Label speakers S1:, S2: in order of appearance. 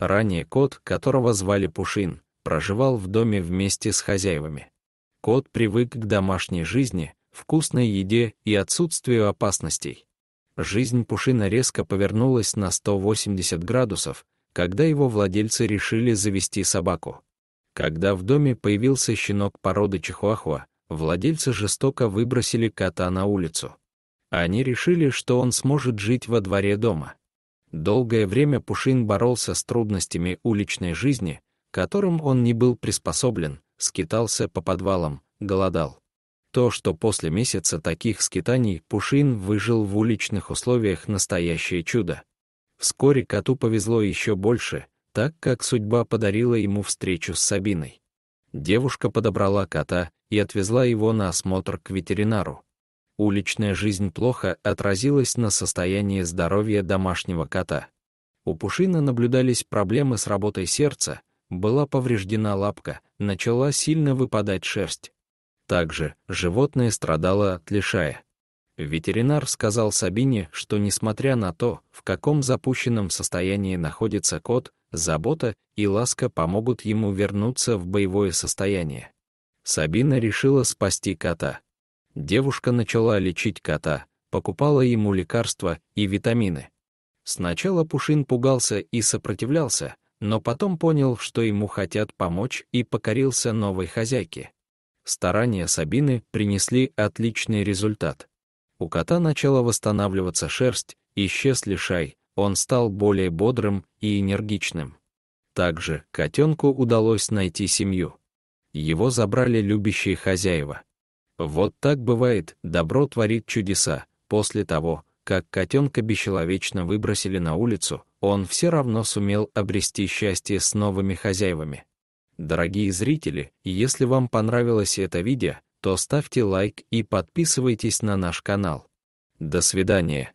S1: Ранее кот, которого звали Пушин, проживал в доме вместе с хозяевами. Кот привык к домашней жизни, вкусной еде и отсутствию опасностей. Жизнь Пушина резко повернулась на 180 градусов, когда его владельцы решили завести собаку. Когда в доме появился щенок породы чихуахуа, владельцы жестоко выбросили кота на улицу. Они решили, что он сможет жить во дворе дома. Долгое время Пушин боролся с трудностями уличной жизни, которым он не был приспособлен, скитался по подвалам, голодал. То, что после месяца таких скитаний Пушин выжил в уличных условиях настоящее чудо. Вскоре коту повезло еще больше, так как судьба подарила ему встречу с Сабиной. Девушка подобрала кота и отвезла его на осмотр к ветеринару уличная жизнь плохо отразилась на состоянии здоровья домашнего кота. У Пушина наблюдались проблемы с работой сердца, была повреждена лапка, начала сильно выпадать шерсть. Также животное страдало от лишая. Ветеринар сказал Сабине, что несмотря на то, в каком запущенном состоянии находится кот, забота и ласка помогут ему вернуться в боевое состояние. Сабина решила спасти кота. Девушка начала лечить кота, покупала ему лекарства и витамины. Сначала Пушин пугался и сопротивлялся, но потом понял, что ему хотят помочь и покорился новой хозяйке. Старания Сабины принесли отличный результат. У кота начала восстанавливаться шерсть, исчез лишай, он стал более бодрым и энергичным. Также котенку удалось найти семью. Его забрали любящие хозяева — вот так бывает, добро творит чудеса. После того, как котенка бесчеловечно выбросили на улицу, он все равно сумел обрести счастье с новыми хозяевами. Дорогие зрители, если вам понравилось это видео, то ставьте лайк и подписывайтесь на наш канал. До свидания.